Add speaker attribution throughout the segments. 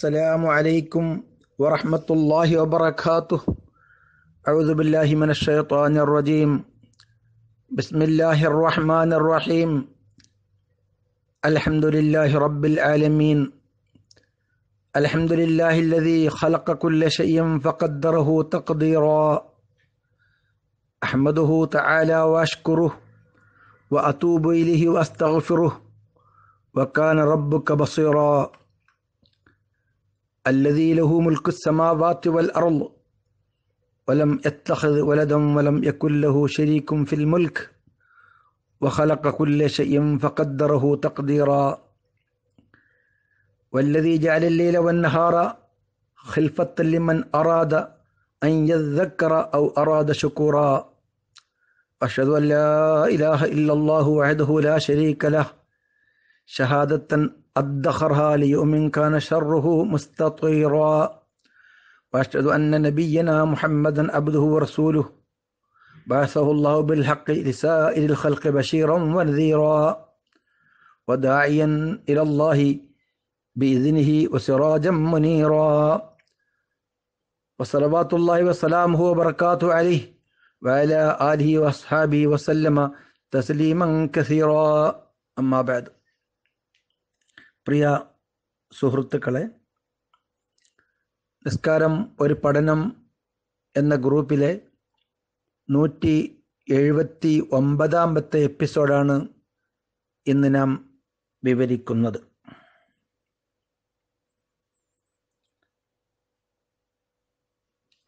Speaker 1: السلام عليكم ورحمة الله وبركاته أعوذ بالله من الشيطان الرجيم بسم الله الرحمن الرحيم الحمد لله رب العالمين الحمد لله الذي خلق كل شيء فقدره تقديرا أحمده تعالى وأشكره وأتوب إليه وأستغفره وكان ربك بصيرا الذي له ملك السماوات والأرض ولم يتخذ ولدا ولم يكن له شريك في الملك وخلق كل شيء فقدره تقديرا والذي جعل الليل والنهار خلفة لمن أراد أن يذكر أو أراد شكورا أشهد أن لا إله إلا الله وحده لا شريك له شهادة أدخرها ليؤمن كان شره مستطيرا وأشهد أن نبينا محمدا عبده ورسوله بعثه الله بالحق لسائر الخلق بشيرا ونذيرا وداعيا إلى الله بإذنه وسراجا منيرا وصلوات الله وسلامه وبركاته عليه وعلى آله وأصحابه وسلم تسليما كثيرا أما بعد പ്രിയ സുഹൃത്തുക്കളെ നിസ്കാരം ഒരു പഠനം എന്ന ഗ്രൂപ്പിലെ നൂറ്റി എഴുപത്തി ഒമ്പതാമത്തെ എപ്പിസോഡാണ് ഇന്ന് നാം വിവരിക്കുന്നത്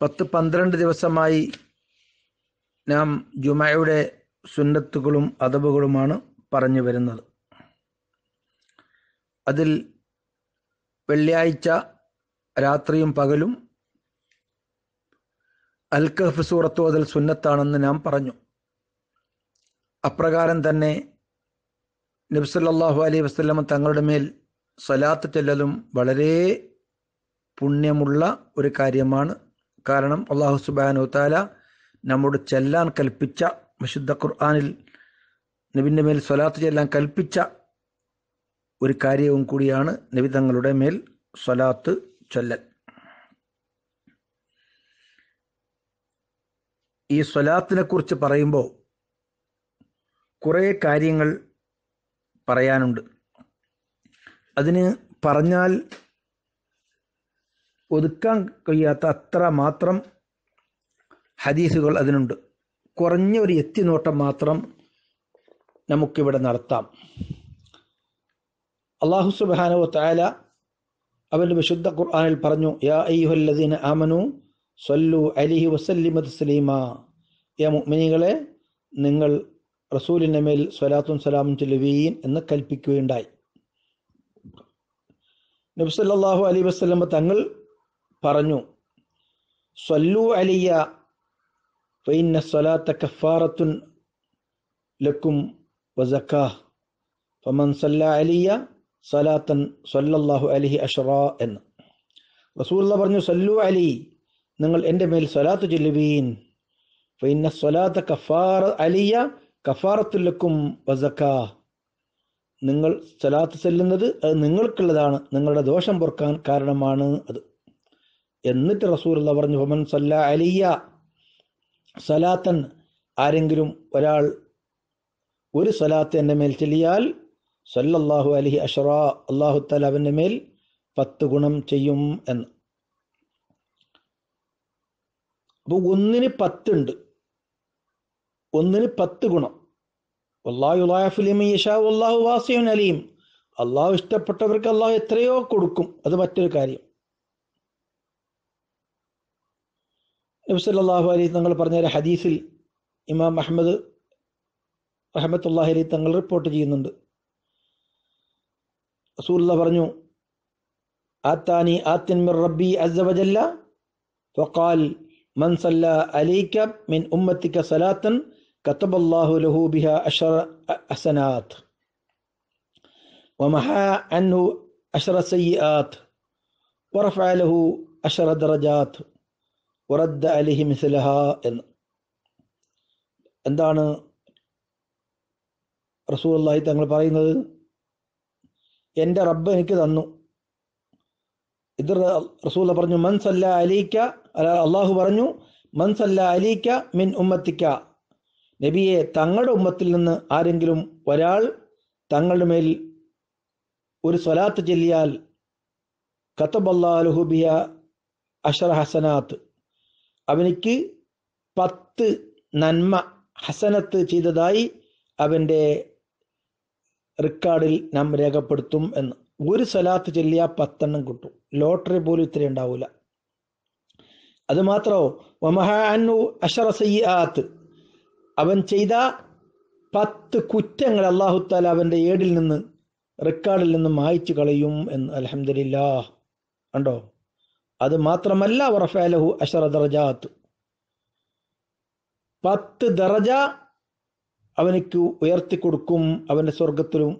Speaker 1: പത്ത് പന്ത്രണ്ട് ദിവസമായി നാം ജുമയുടെ സുന്നത്തുകളും അതവുകളുമാണ് പറഞ്ഞു വരുന്നത് അതിൽ വെള്ളിയാഴ്ച രാത്രിയും പകലും അൽ കഹഫ് സൂറത്ത് അതിൽ സുന്നത്താണെന്ന് നാം പറഞ്ഞു അപ്രകാരം തന്നെ നബ്സല്ലാഹു അലൈഹി വസ്ലമ തങ്ങളുടെ മേൽ സലാത്ത് ചെല്ലലും വളരെ പുണ്യമുള്ള ഒരു കാര്യമാണ് കാരണം അള്ളാഹു സുബാനു താല നമ്മോട് ചെല്ലാൻ കൽപ്പിച്ച വിശുദ്ധ ഖുർആാനിൽ നബിൻ്റെ മേൽ സ്വലാത്ത് ചെല്ലാൻ കൽപ്പിച്ച ഒരു കാര്യവും കൂടിയാണ് നിബിതങ്ങളുടെ മേൽ സ്വലാത്ത് ചൊല്ലൽ ഈ സ്വലാത്തിനെ കുറിച്ച് പറയുമ്പോൾ കുറേ കാര്യങ്ങൾ പറയാനുണ്ട് അതിന് പറഞ്ഞാൽ ഒതുക്കാൻ കഴിയാത്ത അത്ര മാത്രം ഹദീസുകൾ അതിനുണ്ട് കുറഞ്ഞ ഒരു എത്തിനോട്ടം മാത്രം നമുക്കിവിടെ നടത്താം അള്ളാഹു സുബാനോ തായാല അവൻ്റെ വിശുദ്ധ ഖുർആാനിൽ പറഞ്ഞു യാ അയ്യുഹല്ലദീന ആമനു സല്ലു അലിഹി വസല്ലിമ തസ്ലീമ യാ മുഅ്മിനികളെ നിങ്ങൾ റസൂലിൻ്റെ മേൽ സ്വലാത്തും സലാമും ചെല്ലുവീൻ എന്ന് കൽപ്പിക്കുകയുണ്ടായി നബ്സല്ലാഹു അലൈ വസ്ലമ തങ്ങൾ പറഞ്ഞു സല്ലു അലിയ ഫൈന്ന സ്വലാത്ത കഫാറത്തുൻ ലക്കും വസക്കാഹ് ഫമൻ സല്ല അലിയ സലാത്തൻ സല്ലല്ലാഹു അലിഹി അഷറാ എന്ന് റസൂല്ല പറഞ്ഞു സല്ലു അലി നിങ്ങൾ എൻ്റെ മേൽ സ്വലാത്ത് ചൊല്ലുവീൻ പിന്നെ സ്വലാത്ത കഫാറ അലിയ കഫാറത്തുലക്കും വസക്ക നിങ്ങൾ സ്വലാത്ത് ചെല്ലുന്നത് അത് നിങ്ങൾക്കുള്ളതാണ് നിങ്ങളുടെ ദോഷം പൊറുക്കാൻ കാരണമാണ് അത് എന്നിട്ട് റസൂലുള്ള പറഞ്ഞു ഹൊമൻ സല്ല അലിയ സലാത്തൻ ആരെങ്കിലും ഒരാൾ ഒരു സ്വലാത്ത് എൻ്റെ മേൽ ചെല്ലിയാൽ സല്ലല്ലാഹു അലഹി അഷറ അള്ളാഹുത്താൽ അവൻ്റെ മേൽ പത്ത് ഗുണം ചെയ്യും എന്ന് അപ്പൊ ഒന്നിന് പത്തുണ്ട് ഒന്നിന് പത്ത് ഗുണം അള്ളാഹു വാസിയും അലിയും അള്ളാഹു ഇഷ്ടപ്പെട്ടവർക്ക് അള്ളാഹു എത്രയോ കൊടുക്കും അത് മറ്റൊരു കാര്യം നബ്സല്ലാഹു അലി തങ്ങൾ പറഞ്ഞ ഹദീസിൽ ഇമാം അഹമ്മദ് റഹമത്തുല്ലാഹി അലി തങ്ങൾ റിപ്പോർട്ട് ചെയ്യുന്നുണ്ട് رسول الله റസൂല്ലാ പറഞ്ഞു ആത്താനി ആത്തിൻ മിർ റബ്ബി അസ്സവജല്ല ഫഖാൽ من صلى عليك من أمتك صلاة كتب الله له بها أشر حسنات ومحى عنه أشر سيئات ورفع له أشر درجات ورد عليه مثلها عندنا رسول الله تعالى എൻ്റെ റബ്ബ് എനിക്ക് തന്നു ഇത് റസൂല പറഞ്ഞു മൻ സല്ല അലീക്ക അല്ല അള്ളാഹു പറഞ്ഞു മൻ സല്ല അലീക്ക മിൻ ഉമ്മത്തിക്ക നബിയെ തങ്ങളുടെ ഉമ്മത്തിൽ നിന്ന് ആരെങ്കിലും ഒരാൾ തങ്ങളുടെ മേൽ ഒരു സ്വലാത്ത് ചെല്ലിയാൽ കത്തബല്ലാലുഹുബിയ അഷർ ഹസനാത്ത് അവനിക്ക് പത്ത് നന്മ ഹസനത്ത് ചെയ്തതായി അവൻ്റെ റെക്കാർഡിൽ നാം രേഖപ്പെടുത്തും എന്ന് ഒരു സ്വലാത്ത് ചൊല്ലിയാൽ പത്തെണ്ണം കിട്ടും ലോട്ടറി പോലും ഇത്ര ഉണ്ടാവൂല അത് മാത്രമോ വമഹാനു അഷറ സയ്യാത്ത് അവൻ ചെയ്ത പത്ത് കുറ്റങ്ങൾ അള്ളാഹുത്താല അവൻ്റെ ഏടിൽ നിന്ന് റെക്കാർഡിൽ നിന്ന് മായ്ച്ചു കളയും എന്ന് അലഹമില്ലാ ഉണ്ടോ അത് മാത്രമല്ല വറഫാലഹു അഷറ ദറജാത്ത് പത്ത് ദറജ അവനിക്ക് കൊടുക്കും അവൻ്റെ സ്വർഗത്തിലും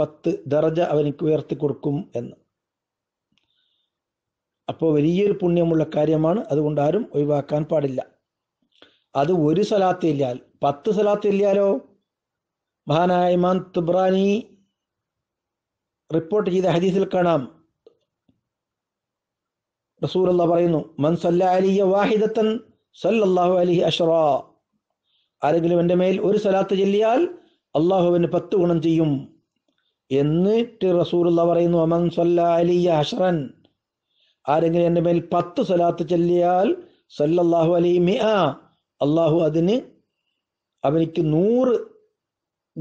Speaker 1: പത്ത് ദറജ അവനിക്ക് കൊടുക്കും എന്ന് അപ്പോൾ വലിയൊരു പുണ്യമുള്ള കാര്യമാണ് അതുകൊണ്ട് ആരും ഒഴിവാക്കാൻ പാടില്ല അത് ഒരു ഇല്ലാൽ പത്ത് ഇല്ലാലോ മഹാനായ ഇമാൻ തുബ്രാനി റിപ്പോർട്ട് ചെയ്ത ഹദീസിൽ കാണാം റസൂൽ പറയുന്നു മൻ സല്ല അലിയ വാഹിദത്തൻ സല്ലാഹു അലി അഷറ ആരെങ്കിലും എൻ്റെ മേൽ ഒരു സലാത്ത് ചൊല്ലിയാൽ അള്ളാഹുവിന് പത്ത് ഗുണം ചെയ്യും എന്നിട്ട് റസൂലുള്ള പറയുന്നു അമൻ സല്ല അലിയ ഹഷറൻ ആരെങ്കിലും എൻ്റെ മേൽ പത്ത് സലാത്ത് ചൊല്ലിയാൽ സല്ലല്ലാഹു അലി മിഅ അള്ളാഹു അതിന് അവനിക്ക് നൂറ്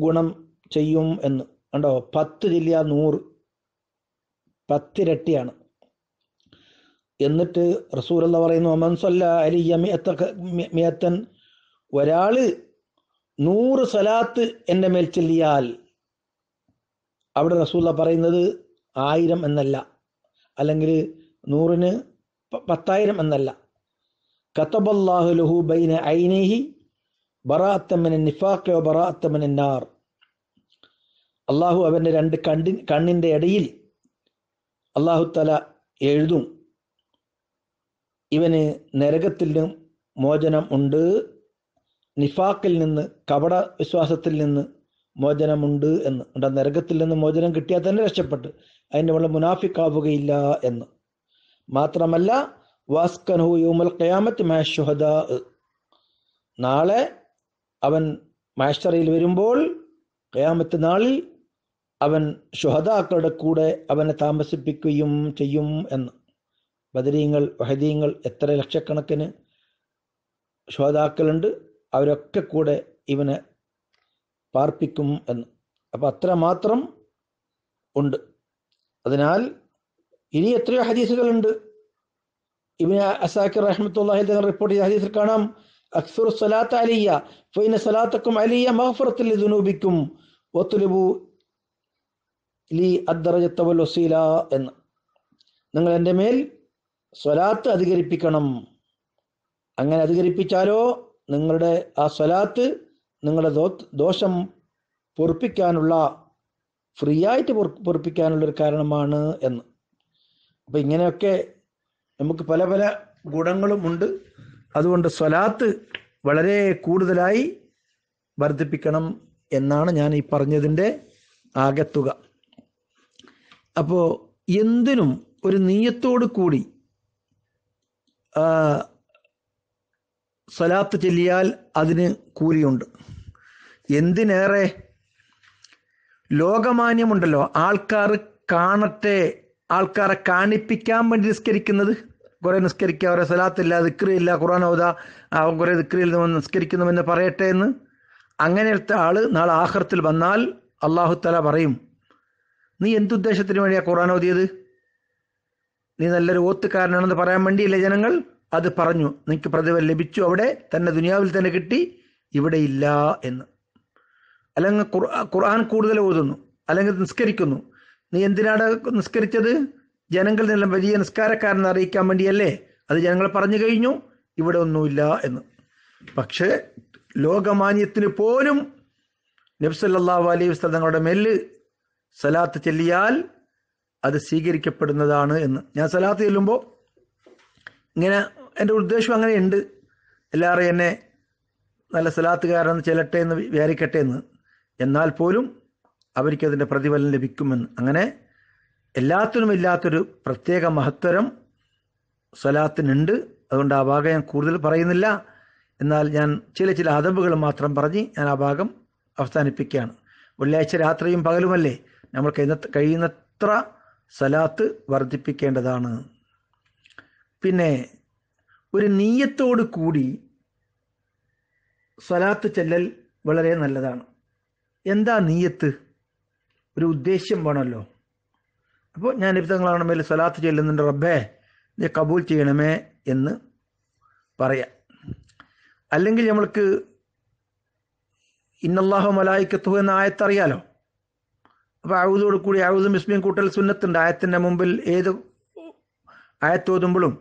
Speaker 1: ഗുണം ചെയ്യും എന്ന് കണ്ടോ പത്ത് ചൊല്ലിയാൽ നൂറ് പത്തിരട്ടിയാണ് എന്നിട്ട് റസൂൽ പറയുന്നു അമൻ സല്ല അലിയ മിയത്തൻ ഒരാള് നൂറ് സ്വലാത്ത് എന്റെ മേൽ ചൊല്ലിയാൽ അവിടെ റസൂല പറയുന്നത് ആയിരം എന്നല്ല അല്ലെങ്കിൽ നൂറിന് പത്തായിരം എന്നല്ല കത്തബല്ലാഹു ലഹു ബൈന ഐനേഹി ബറാത്തമ്മൻ നിഫാഖോ ബറാത്തമ്മൻ നാർ അള്ളാഹു അവൻ്റെ രണ്ട് കണ്ടി കണ്ണിൻ്റെ ഇടയിൽ അള്ളാഹു തല എഴുതും ഇവന് നരകത്തിലും മോചനം ഉണ്ട് നിഫാക്കിൽ നിന്ന് കപട വിശ്വാസത്തിൽ നിന്ന് മോചനമുണ്ട് എന്ന് ഉണ്ട് നരകത്തിൽ നിന്ന് മോചനം കിട്ടിയാൽ തന്നെ രക്ഷപ്പെട്ട് അതിൻ്റെ നമ്മൾ മുനാഫിക്കാവുകയില്ല എന്ന് മാത്രമല്ല വാസ്കൻഹു യൂമൽ കയാമത്ത് മഹഷുഹദ നാളെ അവൻ മഹേശ്വറയിൽ വരുമ്പോൾ കയാമത്ത് നാളിൽ അവൻ ഷുഹദാക്കളുടെ കൂടെ അവനെ താമസിപ്പിക്കുകയും ചെയ്യും എന്ന് ബദരീങ്ങൾ വഹദീങ്ങൾ എത്ര ലക്ഷക്കണക്കിന് ഷുഹദാക്കളുണ്ട് അവരൊക്കെ കൂടെ ഇവനെ പാർപ്പിക്കും എന്ന് അപ്പം അത്രമാത്രം ഉണ്ട് അതിനാൽ ഇനി എത്രയോ ഹദീസുകളുണ്ട് ഇബിന് അസാക്കിർ റഹ്മത്തുള്ള റിപ്പോർട്ട് ചെയ്ത ഹദീസിൽ കാണാം അക്സുർ സലാത്ത് അലിയ ഫൈന സലാത്തക്കും അലിയ മഹഫറത്തിൽ ദുനൂപിക്കും ഒത്തുലുബു ലി അദ്ദറജത്തവൽ വസീല എന്ന് നിങ്ങൾ എൻ്റെ മേൽ സ്വലാത്ത് അധികരിപ്പിക്കണം അങ്ങനെ അധികരിപ്പിച്ചാലോ നിങ്ങളുടെ ആ സ്വലാത്ത് നിങ്ങളുടെ ദോഷം പൊറുപ്പിക്കാനുള്ള ഫ്രീ ആയിട്ട് പൊറുപ്പിക്കാനുള്ളൊരു കാരണമാണ് എന്ന് അപ്പം ഇങ്ങനെയൊക്കെ നമുക്ക് പല പല ഗുണങ്ങളുമുണ്ട് അതുകൊണ്ട് സ്വലാത്ത് വളരെ കൂടുതലായി വർദ്ധിപ്പിക്കണം എന്നാണ് ഞാൻ ഈ പറഞ്ഞതിൻ്റെ ആകത്തുക അപ്പോൾ എന്തിനും ഒരു നീയത്തോടു കൂടി സ്വലാത്ത് ചൊല്ലിയാൽ അതിന് കൂലിയുണ്ട് എന്തിനേറെ ലോകമാന്യമുണ്ടല്ലോ ആൾക്കാർ കാണട്ടെ ആൾക്കാരെ കാണിപ്പിക്കാൻ വേണ്ടി നിസ്കരിക്കുന്നത് കുറെ നിസ്കരിക്കുക അവരെ സ്വലാത്തില്ല ദിക്രിയില്ല ഖുറാൻ ഓത കുറെ ദിക്രിയിൽ നിസ്കരിക്കുന്നുവെന്ന് പറയട്ടെ എന്ന് അങ്ങനത്തെ ആള് നാളെ ആഹ്റത്തിൽ വന്നാൽ അള്ളാഹു തല പറയും നീ എന്തുദ്ദേശത്തിന് വേണ്ടിയാണ് ഖുറാൻ ഓതിയത് നീ നല്ലൊരു ഓത്തുകാരനാണെന്ന് പറയാൻ വേണ്ടിയില്ലേ ജനങ്ങൾ അത് പറഞ്ഞു നിനക്ക് പ്രതിഫലം ലഭിച്ചു അവിടെ തന്നെ ദുനിയാവിൽ തന്നെ കിട്ടി ഇവിടെ ഇല്ല എന്ന് അല്ലെങ്കിൽ ഖുർആൻ കൂടുതൽ ഓതുന്നു അല്ലെങ്കിൽ നിസ്കരിക്കുന്നു നീ എന്തിനാണ് നിസ്കരിച്ചത് ജനങ്ങൾ നിന്നും വലിയ നിസ്കാരക്കാരനെ അറിയിക്കാൻ വേണ്ടിയല്ലേ അത് ജനങ്ങൾ പറഞ്ഞു കഴിഞ്ഞു ഇവിടെ ഒന്നുമില്ല എന്ന് പക്ഷേ ലോകമാന്യത്തിന് പോലും നബ്സല്ലാ അലൈഹി വസ്ലം തങ്ങളുടെ മെല്ല് സലാത്ത് ചെല്ലിയാൽ അത് സ്വീകരിക്കപ്പെടുന്നതാണ് എന്ന് ഞാൻ സലാത്ത് ചെല്ലുമ്പോൾ ഇങ്ങനെ എൻ്റെ ഉദ്ദേശം അങ്ങനെയുണ്ട് എല്ലാവരും എന്നെ നല്ല സ്ഥലത്തുകാരെന്ന് ചെല്ലട്ടെ എന്ന് വിചാരിക്കട്ടെ എന്ന് എന്നാൽ പോലും അവർക്കതിൻ്റെ പ്രതിഫലം ലഭിക്കുമെന്ന് അങ്ങനെ എല്ലാത്തിനും ഇല്ലാത്തൊരു പ്രത്യേക മഹത്തരം സ്വലാത്തിനുണ്ട് അതുകൊണ്ട് ആ ഭാഗം ഞാൻ കൂടുതൽ പറയുന്നില്ല എന്നാൽ ഞാൻ ചില ചില അതമ്പുകൾ മാത്രം പറഞ്ഞ് ഞാൻ ആ ഭാഗം അവസാനിപ്പിക്കുകയാണ് വെള്ളിയാഴ്ച രാത്രിയും പകലുമല്ലേ നമ്മൾ കഴിയുന്നത്ര സലാത്ത് വർദ്ധിപ്പിക്കേണ്ടതാണ് പിന്നെ ഒരു നീയത്തോട് കൂടി സ്വലാത്ത് ചെല്ലൽ വളരെ നല്ലതാണ് എന്താ നീയത്ത് ഒരു ഉദ്ദേശ്യം വേണമല്ലോ അപ്പോൾ ഞാൻ ഇബ്ദങ്ങളാണ് മേൽ സ്വലാത്ത് ചെല്ലുന്നുണ്ട് റബ്ബേ ഇത് കബൂൽ ചെയ്യണമേ എന്ന് പറയാം അല്ലെങ്കിൽ നമ്മൾക്ക് ഇന്നല്ലാഹു മലായിക്കത്തു എന്ന ആയത്തറിയാലോ അപ്പോൾ അഴുതോട് കൂടി അഴുതും ബിസ്മിയും കൂട്ടൽ സുന്നത്തുണ്ട് ആയത്തിൻ്റെ മുമ്പിൽ ഏത് ആയത്തോതുമ്പോഴും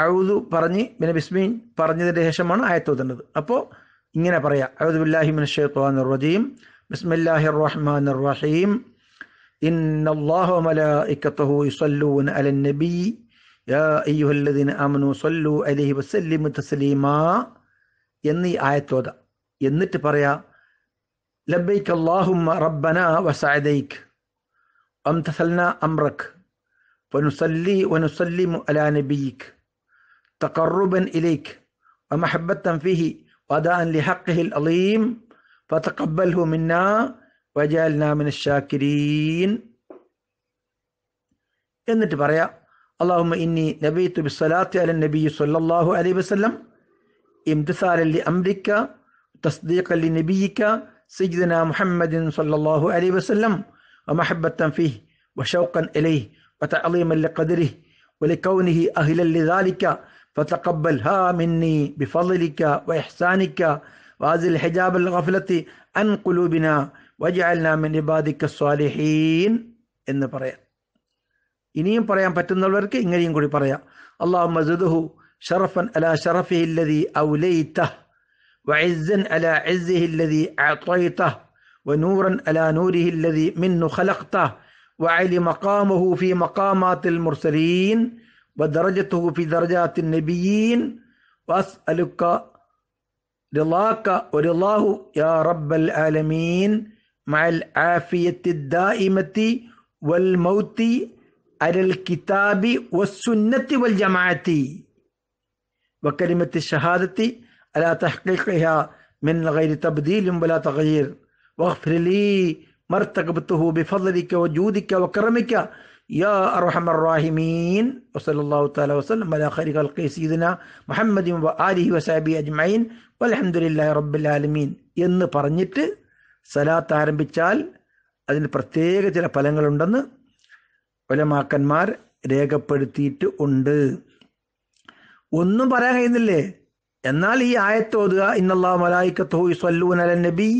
Speaker 1: അഴുതു പറഞ്ഞ് പിന്നെ ബിസ്മീൻ പറഞ്ഞതിൻ്റെ ശേഷമാണ് ആയത്തോതേണ്ടത് അപ്പോൾ ഇങ്ങനെ പറയാം അഴുദുബില്ലാഹി മിൻ ഷെയ്ത്വാൻ റജീം ബിസ്മില്ലാഹി റഹ്മാൻ റഹീം إن الله وملائكته يصلون على النبي يا أيها الذين آمنوا صلوا عليه وسلموا تسليما എന്നീ ആയത്തോത എന്നിട്ട് പറയാ ലബൈക്ക് അള്ളാഹുമ്മ റബ്ബന അംറക് ونصلي ونسلم على نبيك تقربا إليك ومحبة فيه وأداء لحقه العظيم فتقبله منا وجعلنا من الشاكرين إن تبريا اللهم إني نبيت بالصلاة على النبي صلى الله عليه وسلم امتثالا لأمرك تصديقا لنبيك سيدنا محمد صلى الله عليه وسلم ومحبة فيه وشوقا إليه وتعظيما لقدره ولكونه أهلا لذلك فتقبلها مني بفضلك وإحسانك وهذه الحجاب الغفلة عن قلوبنا واجعلنا من عبادك الصالحين എന്ന് പറയാം ഇനിയും പറയാൻ പറ്റുന്നവർക്ക് ഇങ്ങനെയും കൂടി പറയാം അള്ളാഹു മസുദുഹു ഷറഫൻ അല ഷറഫിഹി الذي أوليته وعزا على عزه الذي أعطيته ونورا على نوره الذي منه خلقته وعلي مقامه في مقامات المرسلين ودرجته في درجات النبيين وأسألك رضاك ورضاه يا رب العالمين مع العافية الدائمة والموت على الكتاب والسنة والجماعة وكلمة الشهادة على تحقيقها من غير تبديل ولا تغيير واغفر لي മർത്തകബത്തുഹു ബിഫദ്ലിക്ക ജൂതിക്കോ വക്കറമിക്ക يا അർഹമർ الراحمين وصلى الله تعالى وسلم على خير خلق سيدنا محمد وآله وصحبه أجمعين والحمد لله رب العالمين എന്ന് പറഞ്ഞിട്ട് സലാത്ത് ആരംഭിച്ചാൽ അതിന് പ്രത്യേക ചില ഫലങ്ങളുണ്ടെന്ന് ഒലമാക്കന്മാർ രേഖപ്പെടുത്തിയിട്ട് ഉണ്ട് ഒന്നും പറയാൻ കഴിയുന്നില്ലേ എന്നാൽ ഈ ആയത്തോതുക ഇന്നല്ലാ മലായിക്കത്തോ നബി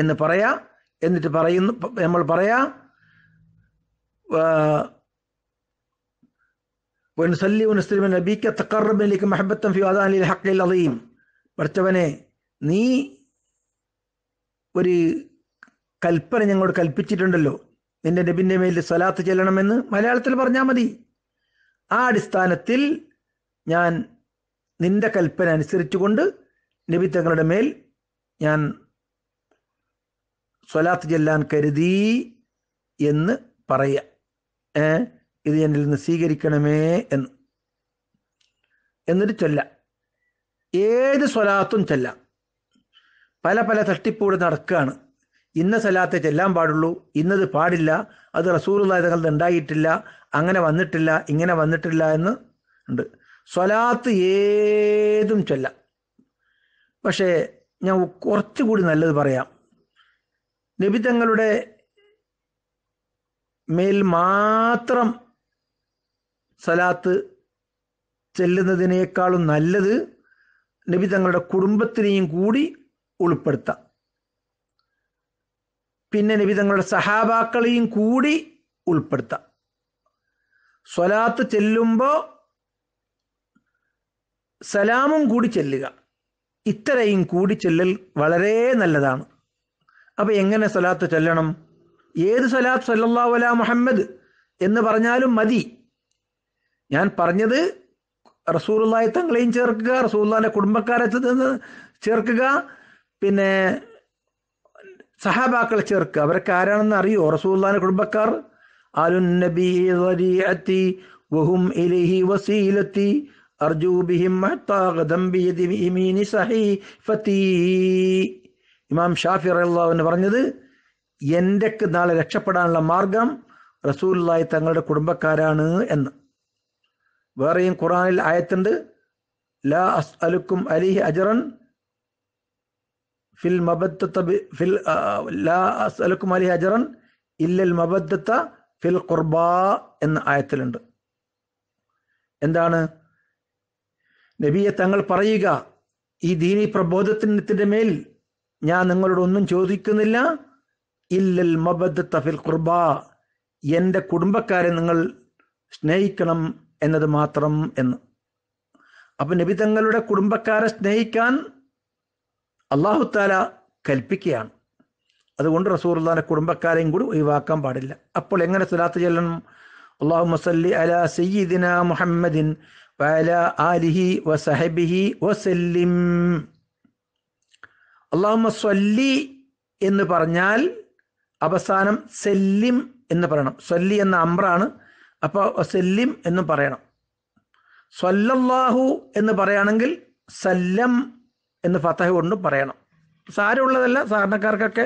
Speaker 1: എന്ന് പറയാ എന്നിട്ട് പറയുന്നു നമ്മൾ പറയാ ونصلي പഠിച്ചവനെ നീ ഒരു കൽപ്പന ഞങ്ങളോട് കൽപ്പിച്ചിട്ടുണ്ടല്ലോ നിന്റെ നബിന്റെ മേൽ സ്വലാത്ത് ചെല്ലണമെന്ന് മലയാളത്തിൽ പറഞ്ഞാൽ മതി ആ അടിസ്ഥാനത്തിൽ ഞാൻ നിന്റെ കൽപ്പന അനുസരിച്ചുകൊണ്ട് നബി തങ്ങളുടെ മേൽ ഞാൻ സ്വലാത്ത് ചെല്ലാൻ കരുതി എന്ന് പറയുക ഏ ഇത് എന്നിൽ നിന്ന് സ്വീകരിക്കണമേ എന്ന് എന്നിട്ട് ചൊല്ല ഏത് സ്വലാത്തും ചൊല്ലാം പല പല തട്ടിപ്പൂടെ നടക്കുകയാണ് ഇന്ന സ്ഥലത്തെ ചെല്ലാൻ പാടുള്ളൂ ഇന്നത് പാടില്ല അത് റസൂറുള്ളതങ്ങളുടെ ഉണ്ടായിട്ടില്ല അങ്ങനെ വന്നിട്ടില്ല ഇങ്ങനെ വന്നിട്ടില്ല എന്ന് ഉണ്ട് സ്വലാത്ത് ഏതും ചൊല്ലാം പക്ഷേ ഞാൻ കുറച്ചുകൂടി നല്ലത് പറയാം നിബിതങ്ങളുടെ മേൽ മാത്രം സലാത്ത് ചെല്ലുന്നതിനേക്കാളും നല്ലത് നബി തങ്ങളുടെ കുടുംബത്തിനെയും കൂടി ഉൾപ്പെടുത്താം പിന്നെ നബി തങ്ങളുടെ സഹാബാക്കളെയും കൂടി ഉൾപ്പെടുത്താം സ്വലാത്ത് ചെല്ലുമ്പോ സലാമും കൂടി ചെല്ലുക ഇത്രയും കൂടി ചെല്ലൽ വളരെ നല്ലതാണ് അപ്പോൾ എങ്ങനെ സ്വലാത്ത് ചൊല്ലണം ഏത് സ്വലാത്ത് സല്ലാ മുഹമ്മദ് എന്ന് പറഞ്ഞാലും മതി ഞാൻ പറഞ്ഞത് റസൂറുല്ലായി തങ്ങളെയും ചേർക്കുക റസൂല്ലാൻ്റെ കുടുംബക്കാരെ ചേർക്കുക പിന്നെ സഹാബാക്കൾ ചേർക്ക് അവരൊക്കെ ആരാണെന്ന് അറിയോ റസൂല്ലാന്റെ കുടുംബക്കാർ ആലുൻ നബി വഹും ഇലൈഹി വസീലത്തി ഇമാം ഷാഫി റഹ്ലാവിന് പറഞ്ഞത് എൻ്റെക്ക് നാളെ രക്ഷപ്പെടാനുള്ള മാർഗം റസൂല്ലായി തങ്ങളുടെ കുടുംബക്കാരാണ് എന്ന് വേറെയും ഖുറാനിൽ ആയത്തുണ്ട് ലാ അസ് അലുക്കും അലിഹി അജറൻ ഫിൽ മബദ്ദത്ത ഫിൽ ലാ അസ്അലക്കും അലി ഹജറൻ ഇല്ലൽ മബദ്ദത്ത ഫിൽ ഖുർബ എന്ന ആയത്തിലുണ്ട് എന്താണ് നബിയെ തങ്ങൾ പറയുക ഈ ദീനി പ്രബോധത്തിൻ്റെ മേൽ ഞാൻ നിങ്ങളോട് ഒന്നും ചോദിക്കുന്നില്ല ഇല്ലൽ മബദ്ദത്ത ഫിൽ ഖുർബ എൻ്റെ കുടുംബക്കാരെ നിങ്ങൾ സ്നേഹിക്കണം എന്നത് മാത്രം എന്ന് അപ്പൊ നബി തങ്ങളുടെ കുടുംബക്കാരെ സ്നേഹിക്കാൻ അള്ളാഹുത്താല കൽപ്പിക്കുകയാണ് അതുകൊണ്ട് റസൂർദാന്റെ കുടുംബക്കാരെയും കൂടി ഒഴിവാക്കാൻ പാടില്ല അപ്പോൾ എങ്ങനെ സ്വലാത്ത് ചെല്ലണം അള്ളാഹു മസല്ലി അല സയ്യിദിന മുഹമ്മദിൻ വഅല ആലിഹി വസഹബിഹി വസല്ലിം അള്ളാഹുമ്മ സ്വല്ലി എന്ന് പറഞ്ഞാൽ അവസാനം സെല്ലിം എന്ന് പറയണം സ്വല്ലി എന്ന അമ്രാണ് അപ്പോൾ സെല്ലിം എന്ന് പറയണം സ്വല്ലല്ലാഹു എന്ന് പറയുകയാണെങ്കിൽ സല്ലം എന്ന് ഫത്തഹ കൊണ്ടും പറയണം സാരമുള്ളതല്ല സാധാരണക്കാർക്കൊക്കെ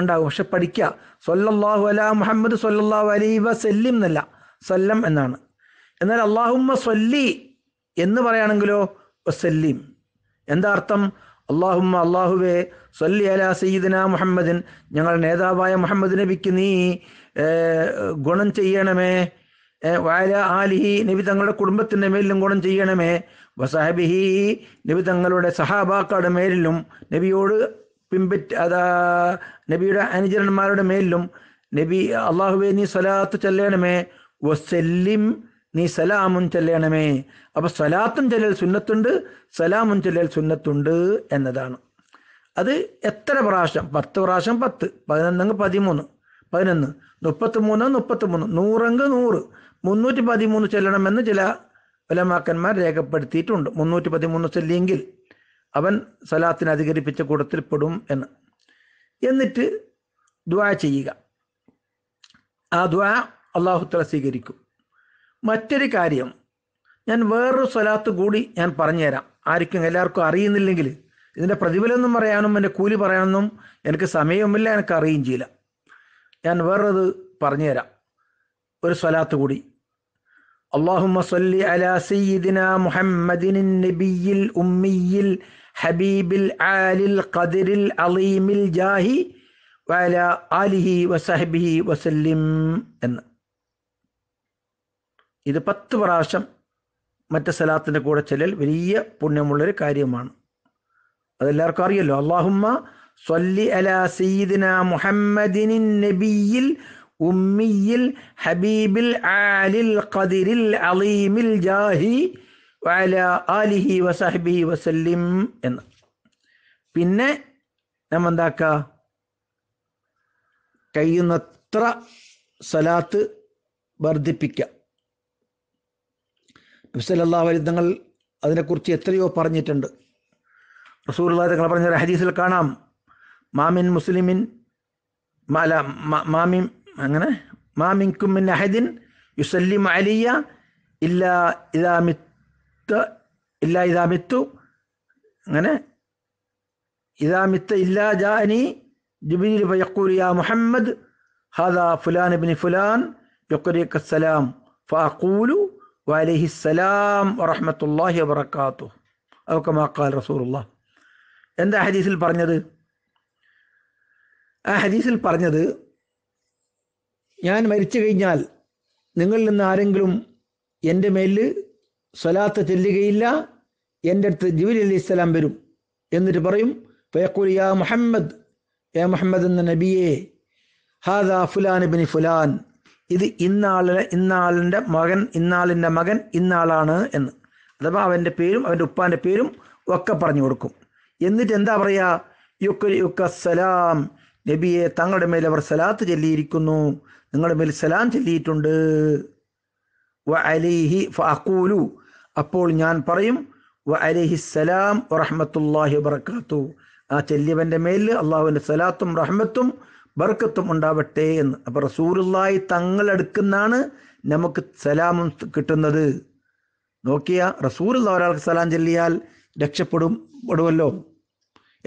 Speaker 1: ഉണ്ടാകും പക്ഷെ പഠിക്കുക സൊല്ലാഹു അല മുഹമ്മദ് സൊല്ലാഹു അലൈ വസല്ലിം എന്നല്ല സല്ലം എന്നാണ് എന്നാൽ അള്ളാഹുമ്മ സൊല്ലി എന്ന് പറയുകയാണെങ്കിലോ വസല്ലിം എന്താ അർത്ഥം അള്ളാഹുമ്മ അള്ളാഹുവേ സൊല്ലി അല സയ്യിദിന മുഹമ്മദിൻ ഞങ്ങൾ നേതാവായ മുഹമ്മദ് നബിക്ക് നീ ഗുണം ചെയ്യണമേ വാല ആലിഹി നബി തങ്ങളുടെ കുടുംബത്തിൻ്റെ മേലിലും ഗുണം ചെയ്യണമേ വസാബിഹി നബി തങ്ങളുടെ സഹാബാക്കളുടെ മേലിലും നബിയോട് പിമ്പറ്റ് അതാ നബിയുടെ അനുചരന്മാരുടെ മേലിലും നബി അള്ളാഹുബെ നീ സ്വലാത്ത് ചെല്ലണമേ വസല്ലിം നീ സലാമും ചെല്ലണമേ അപ്പൊ സ്വലാത്തും ചെല്ലൽ സുന്നത്തുണ്ട് സലാമും ചെല്ലൽ സുന്നത്തുണ്ട് എന്നതാണ് അത് എത്ര പ്രാവശ്യം പത്ത് പ്രാവശ്യം പത്ത് പതിനൊന്നങ്ങ് പതിമൂന്ന് പതിനൊന്ന് മുപ്പത്തി മൂന്ന് മുപ്പത്തി മൂന്ന് നൂറങ്ക് നൂറ് മുന്നൂറ്റി പതിമൂന്ന് ചെല്ലണമെന്ന് ചില ഉലമാക്കന്മാർ രേഖപ്പെടുത്തിയിട്ടുണ്ട് മുന്നൂറ്റി പതിമൂന്ന് ചൊല്ലിയെങ്കിൽ അവൻ സലാത്തിന് അധികരിപ്പിച്ച കൂടത്തിൽ പെടും എന്ന് എന്നിട്ട് ദ്വാ ചെയ്യുക ആ ദ്വാ അള്ളാഹുത്തല സ്വീകരിക്കും മറ്റൊരു കാര്യം ഞാൻ വേറൊരു സ്വലാത്ത് കൂടി ഞാൻ പറഞ്ഞുതരാം ആർക്കും എല്ലാവർക്കും അറിയുന്നില്ലെങ്കിൽ ഇതിൻ്റെ പ്രതിഫലമൊന്നും പറയാനും എൻ്റെ കൂലി പറയാനൊന്നും എനിക്ക് സമയമില്ല എനിക്ക് അറിയുകയും ചെയ്യില്ല ഞാൻ വേറൊരു പറഞ്ഞുതരാം ഒരു സ്വലാത്ത് കൂടി اللهم صل على سيدنا محمد النبي الأمي الحبيب العالي القدر العظيم الجاه وعلى آله وصحبه وسلم എന്ന് ഇത് പത്ത് പ്രാവശ്യം മറ്റു സലാത്തിൻ്റെ കൂടെ ചെല്ലൽ വലിയ പുണ്യമുള്ളൊരു കാര്യമാണ് അതെല്ലാവർക്കും അറിയല്ലോ അള്ളാഹുമ്മ സ്വല്ലി അല സീദിന മുഹമ്മദിൻ നബിയിൽ ഉമ്മിയിൽ ഹബീബിൽ ആലിൽ ഖദിരിൽ അലീമിൽ ജാഹി വഅല ആലിഹി വസഹബിഹി വസല്ലിം എന്ന് പിന്നെ നമ്മ എന്താക്ക കഴിയുന്നത്ര സലാത്ത് വർദ്ധിപ്പിക്കാം നബ്സല്ലാ വലുദ്ധങ്ങൾ അതിനെക്കുറിച്ച് എത്രയോ പറഞ്ഞിട്ടുണ്ട് റസൂലുള്ള തങ്ങൾ പറഞ്ഞ ഹദീസിൽ കാണാം മാമിൻ മുസ്ലിമിൻ മാല മാമിൻ അങ്ങനെ മാമിങ്കും മിൻ അഹദിൻ യുസല്ലിം അലിയ ഇല്ലാ ഇതാമിത്ത് ഇല്ലാ ഇതാമിത്തു അങ്ങനെ ഇതാമിത്ത് ഇല്ലാ ജാനി ജുബിരിൽ ഫയക്കൂൽ യാ മുഹമ്മദ് ഹാദാ ഫുലാൻ ബിൻ ഫുലാൻ യുക്കരീഖ് അസ്സലാം ഫഅഖൂലു വലൈഹി സലാം വറഹമത്തല്ലാഹി വബർക്കാത്തു അതൊക്കെ മാക്കാൽ റസൂറുള്ള എന്താ ഹദീസിൽ പറഞ്ഞത് ആ ഹദീസിൽ പറഞ്ഞത് ഞാൻ മരിച്ചു കഴിഞ്ഞാൽ നിങ്ങളിൽ നിന്ന് ആരെങ്കിലും എൻ്റെ മേലിൽ സ്വലാത്ത് ചെല്ലുകയില്ല എൻ്റെ അടുത്ത് ജിബിൽ അലി ഇസ്ലാം വരും എന്നിട്ട് പറയും ഫയക്കുൽ യാ മുഹമ്മദ് എ മുഹമ്മദ് എന്ന നബിയെ ഹാദാ ഫുലാൻ ബിൻ ഫുലാൻ ഇത് ഇന്നാളിലെ ഇന്നാളിൻ്റെ മകൻ ഇന്നാളിൻ്റെ മകൻ ഇന്നാളാണ് എന്ന് അഥവാ അവൻ്റെ പേരും അവൻ്റെ ഉപ്പാൻ്റെ പേരും ഒക്കെ പറഞ്ഞു കൊടുക്കും എന്നിട്ട് എന്താ പറയുക യുക്കൽ യുക്ക സലാം നബിയെ തങ്ങളുടെ മേൽ അവർ സലാത്ത് ചൊല്ലിയിരിക്കുന്നു നിങ്ങളുടെ മേൽ സലാം ചൊല്ലിയിട്ടുണ്ട് വ അലിഹി അപ്പോൾ ഞാൻ പറയും വ അലിഹി സലാം വറഹമത്തല്ലാഹി വബർക്കാത്തു ആ ചെല്ലിയവൻ്റെ മേൽ അള്ളാഹുവിൻ്റെ സലാത്തും റഹ്മത്തും ബർക്കത്തും ഉണ്ടാവട്ടെ എന്ന് അപ്പോൾ തങ്ങൾ തങ്ങളെടുക്കുന്നാണ് നമുക്ക് സലാമും കിട്ടുന്നത് നോക്കിയ റസൂറുള്ള ഒരാൾക്ക് സലാം ചൊല്ലിയാൽ രക്ഷപ്പെടും പെടുമല്ലോ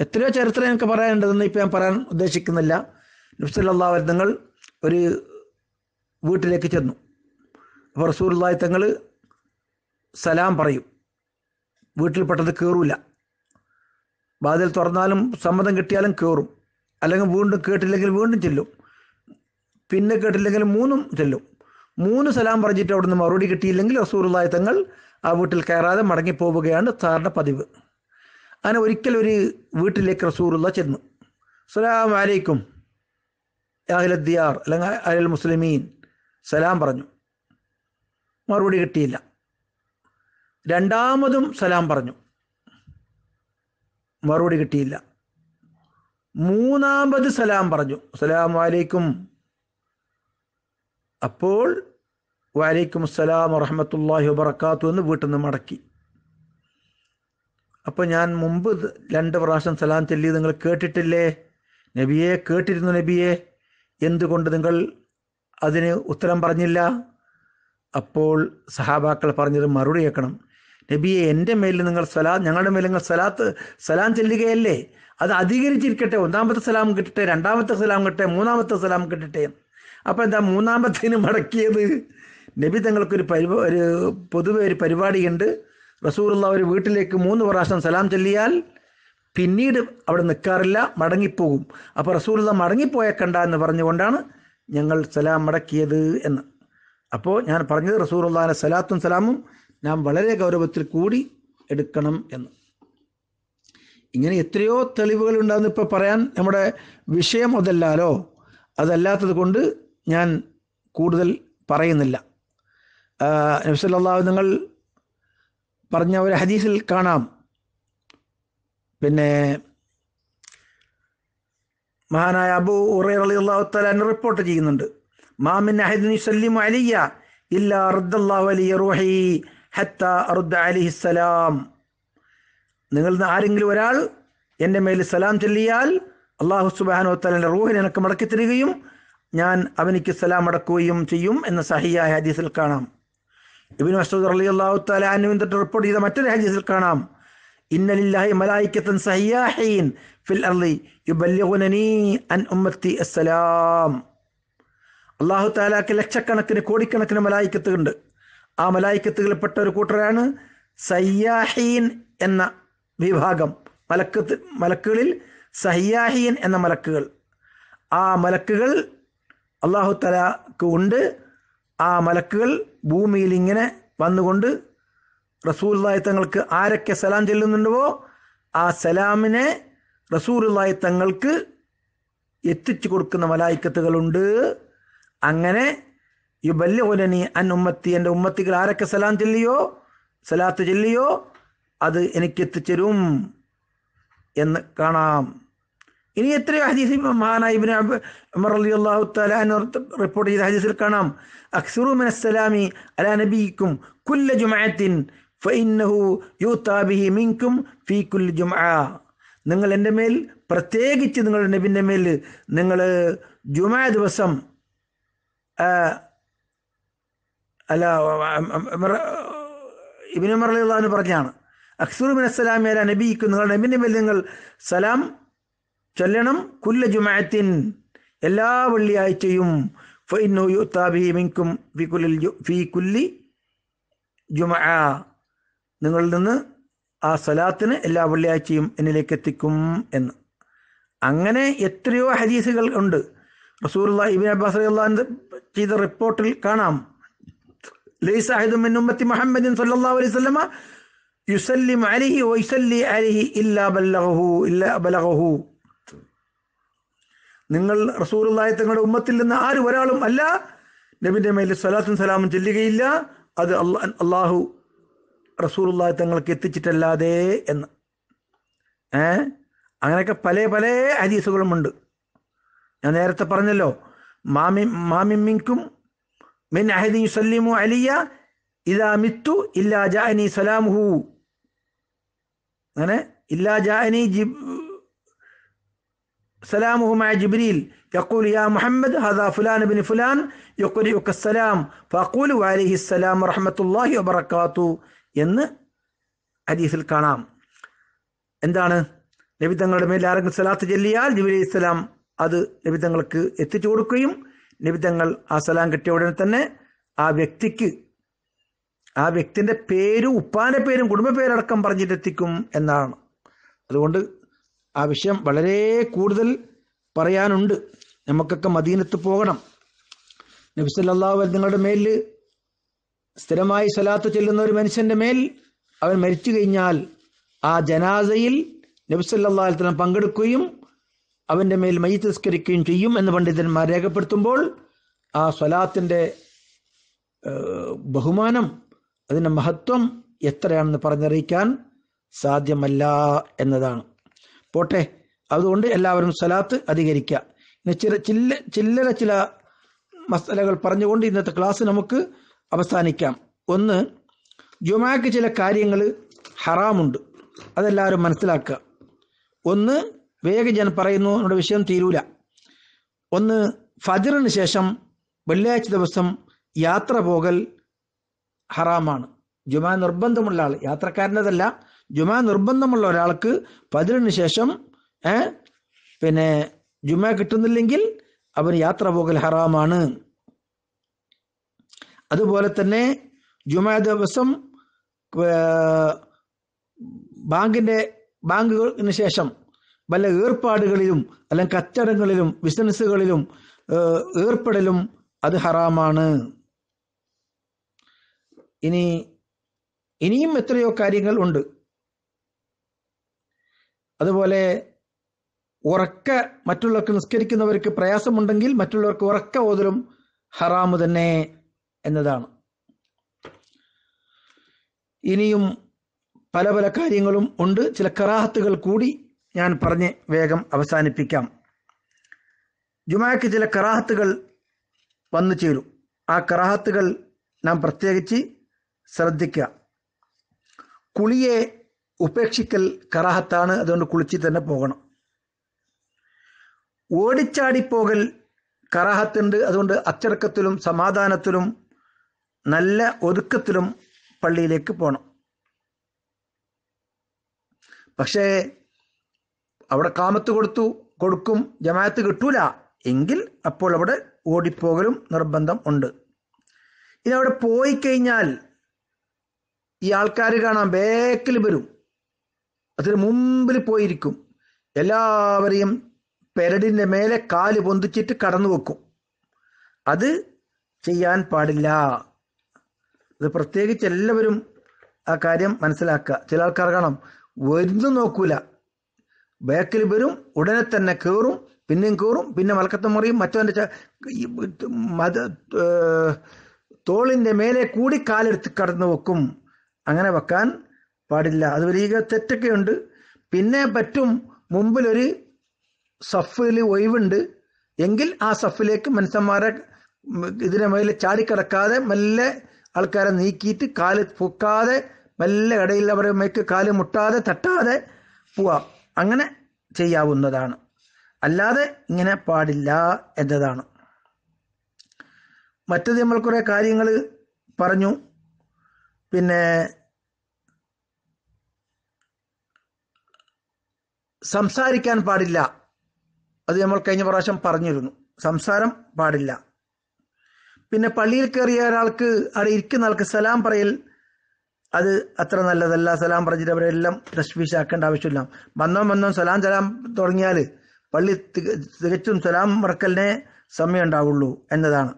Speaker 1: എത്രയോ ചരിത്രം എനിക്ക് പറയാനുണ്ടെന്ന് ഇപ്പം ഞാൻ പറയാൻ ഉദ്ദേശിക്കുന്നില്ല നബ്സല്ലാ നിങ്ങൾ ഒരു വീട്ടിലേക്ക് ചെന്നു അപ്പോൾ റസൂറുള്ളായി തങ്ങൾ സലാം പറയും വീട്ടിൽ പെട്ടത് കയറൂല വാതിൽ തുറന്നാലും സമ്മതം കിട്ടിയാലും കയറും അല്ലെങ്കിൽ വീണ്ടും കേട്ടില്ലെങ്കിൽ വീണ്ടും ചെല്ലും പിന്നെ കേട്ടില്ലെങ്കിൽ മൂന്നും ചെല്ലും മൂന്ന് സലാം പറഞ്ഞിട്ട് അവിടുന്ന് മറുപടി കിട്ടിയില്ലെങ്കിൽ റസൂറുള്ളായി തങ്ങൾ ആ വീട്ടിൽ കയറാതെ മടങ്ങിപ്പോവുകയാണ് സാറിൻ്റെ പതിവ് അങ്ങനെ ഒരിക്കൽ ഒരു വീട്ടിലേക്ക് റസൂറുള്ള ചെന്നു സലാം അലൈക്കും അഹ്ലദ്ദിയാർ അല്ലെങ്കിൽ അഹൽ മുസ്ലിമീൻ സലാം പറഞ്ഞു മറുപടി കിട്ടിയില്ല രണ്ടാമതും സലാം പറഞ്ഞു മറുപടി കിട്ടിയില്ല മൂന്നാമത് സലാം പറഞ്ഞു സലാം വാലേക്കും അപ്പോൾ വാലേക്കും അസ്സലാം വറഹമത്തല്ലാഹി വബർക്കാത്തു എന്ന് വീട്ടിൽ നിന്ന് മടക്കി അപ്പോൾ ഞാൻ മുമ്പ് രണ്ട് പ്രാവശ്യം സലാം ചൊല്ലി നിങ്ങൾ കേട്ടിട്ടില്ലേ നബിയെ കേട്ടിരുന്നു നബിയെ എന്തുകൊണ്ട് നിങ്ങൾ അതിന് ഉത്തരം പറഞ്ഞില്ല അപ്പോൾ സഹാബാക്കൾ പറഞ്ഞത് മറുപടി കേൾക്കണം നബിയെ എൻ്റെ മേലിൽ നിങ്ങൾ സലാ ഞങ്ങളുടെ മേലിൽ നിങ്ങൾ സലാത്ത് സലാം ചെല്ലുകയല്ലേ അത് അധികരിച്ചിരിക്കട്ടെ ഒന്നാമത്തെ സലാം കിട്ടട്ടെ രണ്ടാമത്തെ സലാം കിട്ടട്ടെ മൂന്നാമത്തെ സലാം കിട്ടട്ടെ അപ്പോൾ എന്താ മൂന്നാമത്തേന് മടക്കിയത് നബി തങ്ങൾക്കൊരു പരിപാ ഒരു പൊതുവെ ഒരു പരിപാടിയുണ്ട് റസൂറുള്ള ഒരു വീട്ടിലേക്ക് മൂന്ന് പ്രാവശ്യം സലാം ചൊല്ലിയാൽ പിന്നീട് അവിടെ നിൽക്കാറില്ല മടങ്ങിപ്പോകും അപ്പോൾ റസൂറുള്ള മടങ്ങിപ്പോയേക്കണ്ട എന്ന് പറഞ്ഞുകൊണ്ടാണ് ഞങ്ങൾ സലാം മടക്കിയത് എന്ന് അപ്പോൾ ഞാൻ പറഞ്ഞത് റസൂറുല്ലാനെ സലാത്തും സലാമും നാം വളരെ ഗൗരവത്തിൽ കൂടി എടുക്കണം എന്ന് ഇങ്ങനെ എത്രയോ തെളിവുകൾ ഉണ്ടാകുന്ന ഇപ്പോൾ പറയാൻ നമ്മുടെ വിഷയം അതല്ലാലോ അതല്ലാത്തത് കൊണ്ട് ഞാൻ കൂടുതൽ പറയുന്നില്ല നബ്സല്ലാ നിങ്ങൾ പറഞ്ഞ ഒരു ഹദീസിൽ കാണാം പിന്നെ മഹാനായ അബു ഉറൈ അലി അള്ളാഹുത്തലാൻ റിപ്പോർട്ട് ചെയ്യുന്നുണ്ട് മാമിൻ അഹദിനി സല്ലിമു അലിയ ഇല്ല റദ്ദാഹു ഹത്ത ആരെങ്കിലും ഒരാൾ എൻ്റെ മേൽ സലാം ചൊല്ലിയാൽ അള്ളാഹു സുബാനോ തലൻ്റെ റൂഹിനെ എനിക്ക് മടക്കി തരികയും ഞാൻ അവനിക്ക് സലാം അടക്കുകയും ചെയ്യും എന്ന സഹിയായ ഹദീസിൽ കാണാം ഇബിൻ മസൂദ് അലി അള്ളാഹു തലാനുവിൻ റിപ്പോർട്ട് ചെയ്ത മറ്റൊരു ഹദീസിൽ കാണാം ഇന്ന ലില്ലാഹി മലായിക്കത്തൻ സഹിയാഹീൻ ഫിൽ അർളി യുബല്യഗുനനി അൻ ഉമ്മത്തി അസ്സലാം അള്ളാഹു താലാക്ക് ലക്ഷക്കണക്കിന് കോടിക്കണക്കിന് മലായിക്കത്തുണ്ട് ആ മലായിക്കത്തുകളിൽപ്പെട്ട ഒരു കൂട്ടരാണ് സയ്യാഹീൻ എന്ന വിഭാഗം മലക്കത്ത് മലക്കുകളിൽ സഹ്യാഹീൻ എന്ന മലക്കുകൾ ആ മലക്കുകൾ അള്ളാഹു തലാക്ക് ഉണ്ട് ആ മലക്കുകൾ ഭൂമിയിൽ ഇങ്ങനെ വന്നുകൊണ്ട് റസൂലുള്ളാഹി തങ്ങൾക്ക് ആരൊക്കെ സലാം ചെല്ലുന്നുണ്ടോ ആ സലാമിനെ റസൂലുള്ളാഹി തങ്ങൾക്ക് എത്തിച്ചു കൊടുക്കുന്ന മലായിക്കത്തുകളുണ്ട് അങ്ങനെ ബല്യഹുലനി അൻ ഉമ്മത്തി എൻ്റെ ഉമ്മത്തികൾ ആരൊക്കെ സലാം ചെല്ലിയോ സലാത്ത് ചെല്ലിയോ അത് എനിക്ക് എത്തിച്ചേരും എന്ന് കാണാം ഇനി എത്രയോ ഹദീസ് മഹാനായിബിൻ ഉമർ അലി അള്ളാഹു തലാൻ റിപ്പോർട്ട് ചെയ്ത ഹദീസിൽ കാണാം അക്സറുമനസ്സലാമി അലാ നബിക്കും കുല്ല ജുമായത്തിൻ മിങ്കും ഫീക്കുൽ നിങ്ങൾ എൻ്റെ മേൽ പ്രത്യേകിച്ച് നിങ്ങളുടെ നബിൻ്റെ മേൽ നിങ്ങൾ ജുമാ ദിവസം അല്ല ഇബിനുമറിയുള്ളതെന്ന് പറഞ്ഞാണ് അക്സുറുബിൻ അസ്സലാം അല നബിക്കും നിങ്ങളുടെ നബിൻ്റെ മേൽ നിങ്ങൾ സലാം ചൊല്ലണം കുല്ല ജുമാത്തിൻ എല്ലാ വെള്ളിയാഴ്ചയും ഫൈനു യുത്താബിഹി മിങ്കും ഫി ഫി കുല്ലി ജുമാ നിങ്ങളിൽ നിന്ന് ആ സ്വലാത്തിന് എല്ലാ വെള്ളിയാഴ്ചയും എന്നിലേക്ക് എത്തിക്കും എന്ന് അങ്ങനെ എത്രയോ ഹദീസുകൾ ഉണ്ട് റസൂറുള്ള ഇബിൻ അബ്ബാസ് അള്ളഹാൻ ചെയ്ത റിപ്പോർട്ടിൽ കാണാം ലൈസ അഹിദുമിൻ ഉമ്മത്തി മുഹമ്മദിൻ സല്ലാ അലൈഹി സ്വലമ യുസല്ലിം അലിഹി വൈസല്ലി അലിഹി ഇല്ലാ ബല്ലഹു ഇല്ലാ ബലഹു നിങ്ങൾ റസൂറുള്ളായ തങ്ങളുടെ ഉമ്മത്തിൽ നിന്ന് ആരും ഒരാളും അല്ല നബിൻ്റെ മേലിൽ സ്വലാത്തും സലാമും ചെല്ലുകയില്ല അത് അള്ളാഹു റസൂലുള്ള തങ്ങൾക്ക് എത്തിച്ചിട്ടല്ലാതെ എന്ന് ഏ അങ്ങനെയൊക്കെ പല പല ഹദീസുകളുമുണ്ട് ഞാൻ നേരത്തെ പറഞ്ഞല്ലോ മാമി മാമിമ്മിക്കും മിൻ അഹദി സല്ലിമു അലിയ ഇതാ മിത്തു ഇല്ലാ ജാനി സലാമുഹു അങ്ങനെ ഇല്ലാ ജാനി ജിബ് سلامه مع جبريل യാ മുഹമ്മദ് محمد هذا فلان ഫുലാൻ فلان يقرئك السلام فأقول عليه السلام എന്ന് ഹദീസിൽ കാണാം എന്താണ് നബിത്തങ്ങളുടെ മേൽ ആരെങ്കിലും സലാത്ത് ചൊല്ലിയാൽ അലൈഹി സ്വലാം അത് നബിത്തങ്ങൾക്ക് എത്തിച്ചു കൊടുക്കുകയും നബിത്തങ്ങൾ ആ സ്ഥലം കിട്ടിയ ഉടനെ തന്നെ ആ വ്യക്തിക്ക് ആ വ്യക്തിൻ്റെ പേരും ഉപ്പാൻ്റെ പേരും കുടുംബ പേരടക്കം പറഞ്ഞിട്ടെത്തിക്കും എന്നാണ് അതുകൊണ്ട് ആ വിഷയം വളരെ കൂടുതൽ പറയാനുണ്ട് നമുക്കൊക്കെ മദീനത്ത് പോകണം നബിസല്ലാ നിങ്ങളുടെ മേലിൽ സ്ഥിരമായി സ്വലാത്ത് ചെല്ലുന്ന ഒരു മനുഷ്യന്റെ മേൽ അവൻ മരിച്ചു കഴിഞ്ഞാൽ ആ ജനാസയിൽ നബിസല്ലാ പങ്കെടുക്കുകയും അവന്റെ മേൽ മൈ തിസ്കരിക്കുകയും ചെയ്യും എന്ന് പണ്ഡിതന്മാർ രേഖപ്പെടുത്തുമ്പോൾ ആ സ്വലാത്തിന്റെ ബഹുമാനം അതിൻ്റെ മഹത്വം എത്രയാണെന്ന് പറഞ്ഞറിയിക്കാൻ സാധ്യമല്ല എന്നതാണ് പോട്ടെ അതുകൊണ്ട് എല്ലാവരും സ്വലാത്ത് അധികരിക്കുക ഇനി ചില ചില്ല ചില്ലറ ചില മസലകൾ പറഞ്ഞുകൊണ്ട് ഇന്നത്തെ ക്ലാസ് നമുക്ക് അവസാനിക്കാം ഒന്ന് ജുമാക്ക് ചില കാര്യങ്ങൾ ഹറാമുണ്ട് അതെല്ലാവരും മനസ്സിലാക്കുക ഒന്ന് വേഗം ഞാൻ പറയുന്നു എന്നുള്ള വിഷയം തീരൂല ഒന്ന് ഫതിറിന് ശേഷം വെള്ളിയാഴ്ച ദിവസം യാത്ര പോകൽ ഹറാമാണ് ജുമാ നിർബന്ധമുള്ള ആൾ യാത്രക്കാരൻ്റെതല്ല ജുമാ നിർബന്ധമുള്ള ഒരാൾക്ക് പതിനൊന്ന് ശേഷം പിന്നെ ജുമാ കിട്ടുന്നില്ലെങ്കിൽ അവന് യാത്ര പോകൽ ഹറാമാണ് അതുപോലെ തന്നെ ജുമാ ദിവസം ബാങ്കിന്റെ ബാങ്കുകൾക്ക് ശേഷം വല്ല ഏർപ്പാടുകളിലും അല്ലെങ്കിൽ കച്ചടങ്ങളിലും ബിസിനസ്സുകളിലും ഏർപ്പെടലും അത് ഹറാമാണ് ഇനി ഇനിയും എത്രയോ കാര്യങ്ങൾ ഉണ്ട് അതുപോലെ ഉറക്ക മറ്റുള്ളവർക്ക് നിസ്കരിക്കുന്നവർക്ക് പ്രയാസമുണ്ടെങ്കിൽ മറ്റുള്ളവർക്ക് ഉറക്ക ഓതലും ഹറാമു തന്നെ എന്നതാണ് ഇനിയും പല പല കാര്യങ്ങളും ഉണ്ട് ചില കറാഹത്തുകൾ കൂടി ഞാൻ പറഞ്ഞ് വേഗം അവസാനിപ്പിക്കാം ജുമാക്ക് ചില കറാഹത്തുകൾ വന്നു ചേരും ആ കറാഹത്തുകൾ നാം പ്രത്യേകിച്ച് ശ്രദ്ധിക്കുക കുളിയെ ഉപേക്ഷിക്കൽ കറാഹത്താണ് അതുകൊണ്ട് കുളിച്ച് തന്നെ പോകണം ഓടിച്ചാടിപ്പോകൽ കറാഹത്തുണ്ട് അതുകൊണ്ട് അച്ചടക്കത്തിലും സമാധാനത്തിലും നല്ല ഒതുക്കത്തിലും പള്ളിയിലേക്ക് പോകണം പക്ഷേ അവിടെ കാമത്ത് കൊടുത്തു കൊടുക്കും ജമാഅത്ത് കിട്ടൂല എങ്കിൽ അപ്പോൾ അവിടെ ഓടിപ്പോകലും നിർബന്ധം ഉണ്ട് ഇനി അവിടെ പോയി കഴിഞ്ഞാൽ ഈ ആൾക്കാർ കാണാം ബേക്കിൽ വരും അതിന് മുമ്പിൽ പോയിരിക്കും എല്ലാവരെയും പെരടിൻ്റെ മേലെ കാല് പൊന്തിച്ചിട്ട് കടന്നു വെക്കും അത് ചെയ്യാൻ പാടില്ല ഇത് പ്രത്യേകിച്ച് എല്ലാവരും ആ കാര്യം മനസ്സിലാക്കുക ചില ആൾക്കാർ കാണാം വരുന്നു നോക്കൂല ബാക്കിൽ വരും ഉടനെ തന്നെ കയറും പിന്നെയും കയറും പിന്നെ മലക്കത്തം മുറിയും മറ്റവൻ്റെ മത തോളിൻ്റെ മേലെ കൂടി കാലെടുത്ത് കടന്നു വെക്കും അങ്ങനെ വെക്കാൻ പാടില്ല അത് വലിയ തെറ്റൊക്കെ ഉണ്ട് പിന്നെ പറ്റും മുമ്പിലൊരു സഫിൽ ഒഴിവുണ്ട് എങ്കിൽ ആ സഫിലേക്ക് മനുഷ്യന്മാരെ ഇതിനെ മേലെ ചാടിക്കിടക്കാതെ മെല്ലെ ആൾക്കാരെ നീക്കിയിട്ട് കാല് പൊക്കാതെ വല്ല കടയിൽ അവരെ മേക്ക് കാല് മുട്ടാതെ തട്ടാതെ പോവാം അങ്ങനെ ചെയ്യാവുന്നതാണ് അല്ലാതെ ഇങ്ങനെ പാടില്ല എന്നതാണ് മറ്റത് നമ്മൾ കുറേ കാര്യങ്ങൾ പറഞ്ഞു പിന്നെ സംസാരിക്കാൻ പാടില്ല അത് നമ്മൾ കഴിഞ്ഞ പ്രാവശ്യം പറഞ്ഞിരുന്നു സംസാരം പാടില്ല പിന്നെ പള്ളിയിൽ കയറിയ ഒരാൾക്ക് അവിടെ ഇരിക്കുന്ന ആൾക്ക് സലാം പറയൽ അത് അത്ര നല്ലതല്ല സലാം പറഞ്ഞിട്ട് അവരെല്ലാം തശ്വീശാക്കേണ്ട ആവശ്യമില്ല വന്നോ വന്നോ സലാം സലാം തുടങ്ങിയാൽ പള്ളി തികച്ചും സലാം മറക്കലിനെ സമയം ഉണ്ടാവുള്ളൂ എന്നതാണ്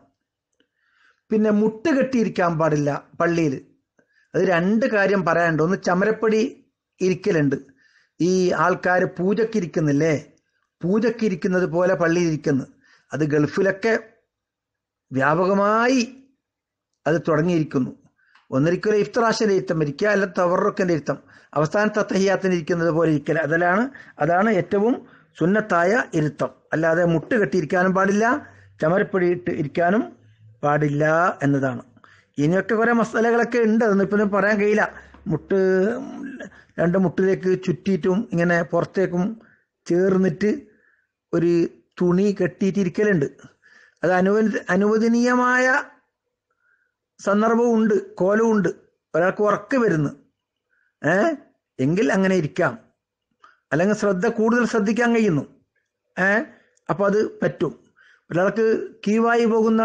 Speaker 1: പിന്നെ മുട്ട് കെട്ടിയിരിക്കാൻ പാടില്ല പള്ളിയിൽ അത് രണ്ട് കാര്യം പറയാനുണ്ട് ഒന്ന് ചമരപ്പടി ഇരിക്കലുണ്ട് ഈ ആൾക്കാർ പൂജക്കിരിക്കുന്നില്ലേ പൂജക്കിരിക്കുന്നത് പോലെ ഇരിക്കുന്നു അത് ഗൾഫിലൊക്കെ വ്യാപകമായി അത് തുടങ്ങിയിരിക്കുന്നു ഒന്നിരിക്കലും ഇഫ്തറാശിൻ്റെ ഇരുത്തം ഇരിക്കുക അല്ല തവറുക്കിൻ്റെ ഇരുത്തം അവസാന തത്തഹിയാത്തിന് ഇരിക്കുന്നത് പോലെ ഇരിക്കൽ അതിലാണ് അതാണ് ഏറ്റവും സുന്നത്തായ ഇരുത്തം അല്ലാതെ മുട്ട് കെട്ടിയിരിക്കാനും പാടില്ല ചമരപ്പൊടിയിട്ട് ഇരിക്കാനും പാടില്ല എന്നതാണ് ഇനിയൊക്കെ കുറെ മസാലകളൊക്കെ ഉണ്ട് അതൊന്നും ഇപ്പം പറയാൻ കഴിയില്ല മുട്ട് രണ്ട് മുട്ടിലേക്ക് ചുറ്റിയിട്ടും ഇങ്ങനെ പുറത്തേക്കും ചേർന്നിട്ട് ഒരു തുണി കെട്ടിയിട്ടിരിക്കലുണ്ട് അത് അനുവ അനുവദനീയമായ കോലവും കോലമുണ്ട് ഒരാൾക്ക് ഉറക്ക് വരുന്നു ഏ എങ്കിൽ അങ്ങനെ ഇരിക്കാം അല്ലെങ്കിൽ ശ്രദ്ധ കൂടുതൽ ശ്രദ്ധിക്കാൻ കഴിയുന്നു ഏ അപ്പോൾ അത് പറ്റും ഒരാൾക്ക് കീവായി പോകുന്ന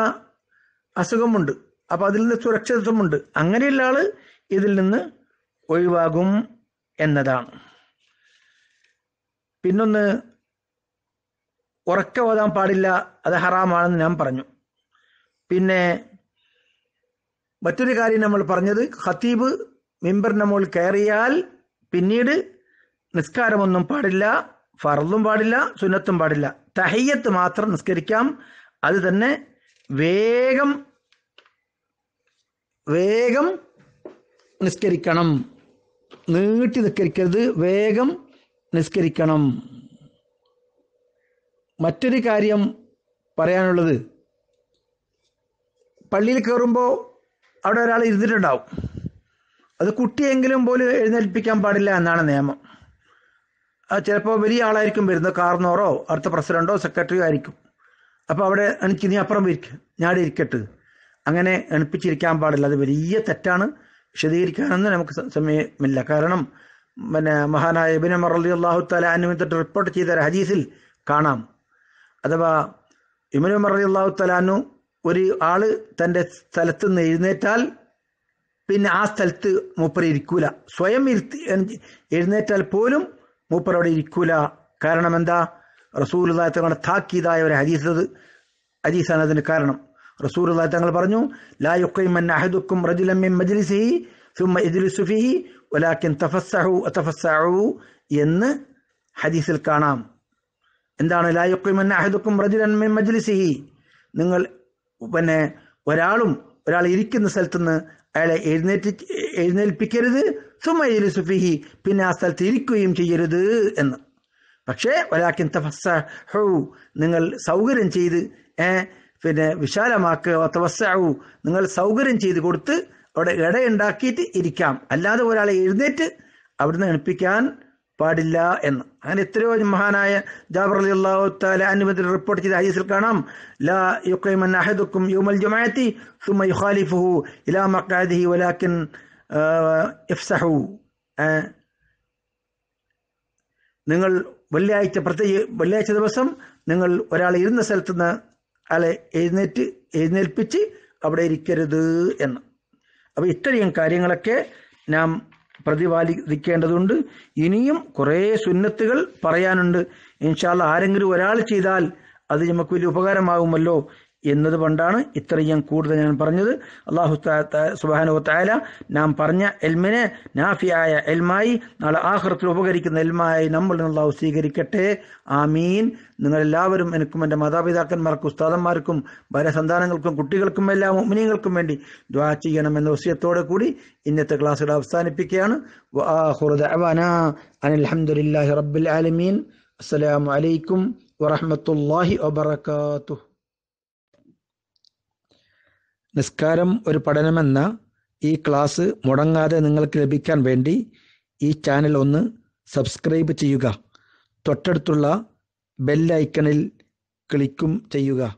Speaker 1: അസുഖമുണ്ട് അപ്പോൾ അതിൽ നിന്ന് സുരക്ഷിതത്വമുണ്ട് അങ്ങനെയുള്ള ആള് ഇതിൽ നിന്ന് ഒഴിവാകും എന്നതാണ് പിന്നൊന്ന് ഉറക്കെ ഓതാൻ പാടില്ല അത് ഹറാമാണെന്ന് ഞാൻ പറഞ്ഞു പിന്നെ മറ്റൊരു കാര്യം നമ്മൾ പറഞ്ഞത് ഖത്തീബ് മിമ്പറിന് മുകളിൽ കയറിയാൽ പിന്നീട് നിസ്കാരമൊന്നും പാടില്ല ഫറലും പാടില്ല സുന്നത്തും പാടില്ല തഹയ്യത്ത് മാത്രം നിസ്കരിക്കാം അത് തന്നെ വേഗം വേഗം നിസ്കരിക്കണം നീട്ടി നിസ്കരിക്കരുത് വേഗം നിസ്കരിക്കണം മറ്റൊരു കാര്യം പറയാനുള്ളത് പള്ളിയിൽ കയറുമ്പോൾ അവിടെ ഒരാൾ ഇരുന്നിട്ടുണ്ടാവും അത് കുട്ടിയെങ്കിലും പോലും എഴുന്നേൽപ്പിക്കാൻ പാടില്ല എന്നാണ് നിയമം ചിലപ്പോൾ വലിയ ആളായിരിക്കും വരുന്നത് കാർന്നോറോ അടുത്ത പ്രസിഡന്റോ സെക്രട്ടറിയോ ആയിരിക്കും അപ്പോൾ അവിടെ എനിക്ക് നീ അപ്പുറം ഇരിക്കും ഞാൻ ഇരിക്കട്ട് അങ്ങനെ എണിപ്പിച്ചിരിക്കാൻ പാടില്ല അത് വലിയ തെറ്റാണ് വിശദീകരിക്കാനൊന്നും നമുക്ക് സമയമില്ല കാരണം പിന്നെ മഹാനായ ഇബിനെ മറലി അള്ളാഹു തല അനുമതി റിപ്പോർട്ട് ചെയ്ത ഹദീസിൽ കാണാം അഥവാ ഇമനു മറി തലാനു ഒരു ആള് തൻ്റെ സ്ഥലത്ത് നിന്ന് എഴുന്നേറ്റാൽ പിന്നെ ആ സ്ഥലത്ത് മൂപ്പർ ഇരിക്കൂല സ്വയം ഇരുത്തി എഴുന്നേറ്റാൽ പോലും മൂപ്പർ അവിടെ ഇരിക്കൂല കാരണം എന്താ റസൂലുള്ളാഹി തങ്ങളുടെ താക്കീതായ ഒരു ഹരീസത് ഹദീസാണ് അതിന് കാരണം റസൂലുള്ളാഹി തങ്ങൾ പറഞ്ഞു ലാ മിൻ മജ്ലിസിഹി എന്ന് ഹദീസിൽ കാണാം എന്താണ് ലായുക്കുമന്ന അഹദുക്കും മജ്ലിസിഹി നിങ്ങൾ പിന്നെ ഒരാളും ഒരാൾ ഇരിക്കുന്ന സ്ഥലത്ത് നിന്ന് അയാളെ എഴുന്നേറ്റ് എഴുന്നേൽപ്പിക്കരുത് സുമയിൽ സുഫിഹി പിന്നെ ആ സ്ഥലത്ത് ഇരിക്കുകയും ചെയ്യരുത് എന്ന് പക്ഷേ ഒരാക്കിൻ തഫസ്സ നിങ്ങൾ സൗകര്യം ചെയ്ത് പിന്നെ വിശാലമാക്കുക തപസ്സാവു നിങ്ങൾ സൗകര്യം ചെയ്ത് കൊടുത്ത് അവിടെ ഇടയുണ്ടാക്കിയിട്ട് ഇരിക്കാം അല്ലാതെ ഒരാളെ എഴുന്നേറ്റ് അവിടുന്ന് എണുപ്പിക്കാൻ പാടില്ല എന്ന് അങ്ങനെ എത്രയോ മഹാനായ ജാബർ അലി അള്ളാഹു താല അനുമതി റിപ്പോർട്ട് ചെയ്ത ഹദീസിൽ കാണാം ലാ യുക്കൈമൻ അഹദുക്കും യുമൽ ജുമാഅത്തി സുമ യുഖാലിഫുഹു ഇലാ മഖാദിഹി വലാകിൻ ഇഫ്സഹു നിങ്ങൾ വെള്ളിയാഴ്ച പ്രത്യേക വെള്ളിയാഴ്ച ദിവസം നിങ്ങൾ ഒരാൾ ഇരുന്ന സ്ഥലത്ത് നിന്ന് ആളെ എഴുന്നേറ്റ് എഴുന്നേൽപ്പിച്ച് അവിടെ ഇരിക്കരുത് എന്ന് അപ്പോൾ ഇത്രയും കാര്യങ്ങളൊക്കെ നാം പ്രതിപാലിക്കേണ്ടതുണ്ട് ഇനിയും കുറേ സുന്നത്തുകൾ പറയാനുണ്ട് ഇൻഷാല്ല ആരെങ്കിലും ഒരാൾ ചെയ്താൽ അത് നമുക്ക് വലിയ ഉപകാരമാകുമല്ലോ എന്നതുകൊണ്ടാണ് ഇത്രയും കൂടുതൽ ഞാൻ പറഞ്ഞത് അള്ളാഹു സുബാനു താല നാം പറഞ്ഞ എൽമിനെ നാഫിയായ എൽമായി നാളെ ആഹ്റത്തിൽ ഉപകരിക്കുന്ന എൽമായി നമ്മൾ അള്ളാഹു സ്വീകരിക്കട്ടെ ആമീൻ നിങ്ങളെല്ലാവരും എനിക്കും എൻ്റെ മാതാപിതാക്കന്മാർക്കും ഉസ്താദന്മാർക്കും സന്താനങ്ങൾക്കും കുട്ടികൾക്കും എല്ലാം ഉമിനിയങ്ങൾക്കും വേണ്ടി ദ്വാ എന്ന വിഷയത്തോടെ കൂടി ഇന്നത്തെ ക്ലാസ്സുകൾ അവസാനിപ്പിക്കുകയാണ് അനിൽഹമുല്ലാഹി റബ്ബിൽ ആലമീൻ അസ്സലാമലൈക്കും വറഹമത്തല്ലാഹി വബർക്കാത്തു നിസ്കാരം ഒരു പഠനമെന്ന ഈ ക്ലാസ് മുടങ്ങാതെ നിങ്ങൾക്ക് ലഭിക്കാൻ വേണ്ടി ഈ ചാനൽ ഒന്ന് സബ്സ്ക്രൈബ് ചെയ്യുക തൊട്ടടുത്തുള്ള ബെല്ലൈക്കണിൽ ക്ലിക്കും ചെയ്യുക